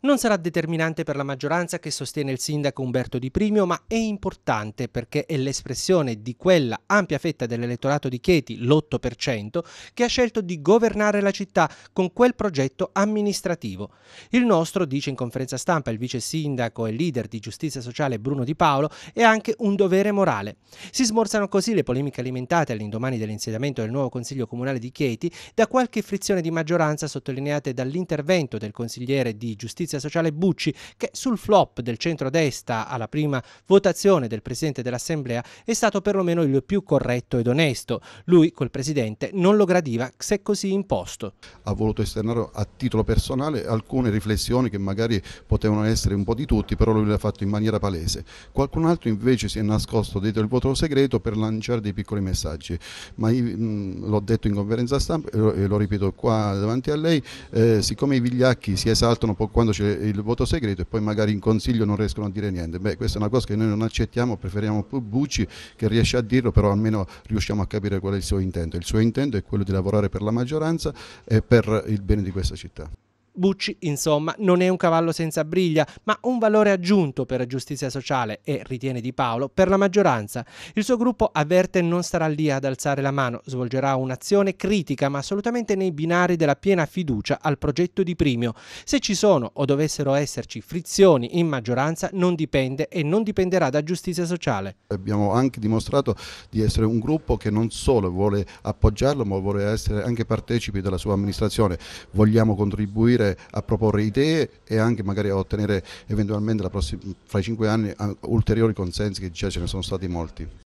Non sarà determinante per la maggioranza che sostiene il sindaco Umberto Di Primio, ma è importante perché è l'espressione di quella ampia fetta dell'elettorato di Chieti, l'8%, che ha scelto di governare la città con quel progetto amministrativo. Il nostro, dice in conferenza stampa il vice sindaco e leader di giustizia sociale Bruno Di Paolo, è anche un dovere morale. Si smorzano così le polemiche alimentate all'indomani dell'insediamento del nuovo Consiglio Comunale di Chieti da qualche frizione di maggioranza sottolineate dall'intervento del consigliere di giustizia giustizia sociale Bucci che sul flop del centrodestra alla prima votazione del Presidente dell'Assemblea è stato perlomeno il più corretto ed onesto. Lui col Presidente non lo gradiva se così imposto. Ha voluto esternare a titolo personale alcune riflessioni che magari potevano essere un po' di tutti, però lui l'ha fatto in maniera palese. Qualcun altro invece si è nascosto dietro il voto segreto per lanciare dei piccoli messaggi, ma l'ho detto in conferenza stampa e lo, ripeto qua davanti a lei, eh, siccome i vigliacchi si esaltano poi quando ci c'è il voto segreto e poi magari in consiglio non riescono a dire niente. Beh, questa è una cosa che noi non accettiamo, preferiamo più Bucci che riesce a dirlo, però almeno riusciamo a capire qual è il suo intento. Il suo intento è quello di lavorare per la maggioranza e per il bene di questa città. Bucci, insomma, non è un cavallo senza briglia, ma un valore aggiunto per la giustizia sociale e, ritiene Di Paolo, per la maggioranza. Il suo gruppo avverte non starà lì ad alzare la mano, svolgerà un'azione critica, ma assolutamente nei binari della piena fiducia al progetto di Primio. Se ci sono o dovessero esserci frizioni in maggioranza, non dipende e non dipenderà da giustizia sociale. Abbiamo anche dimostrato di essere un gruppo che non solo vuole appoggiarlo, ma vuole essere anche partecipi della sua amministrazione. Vogliamo contribuire a proporre idee e anche magari a ottenere eventualmente prossima, fra i cinque anni ulteriori consensi che già ce ne sono stati molti.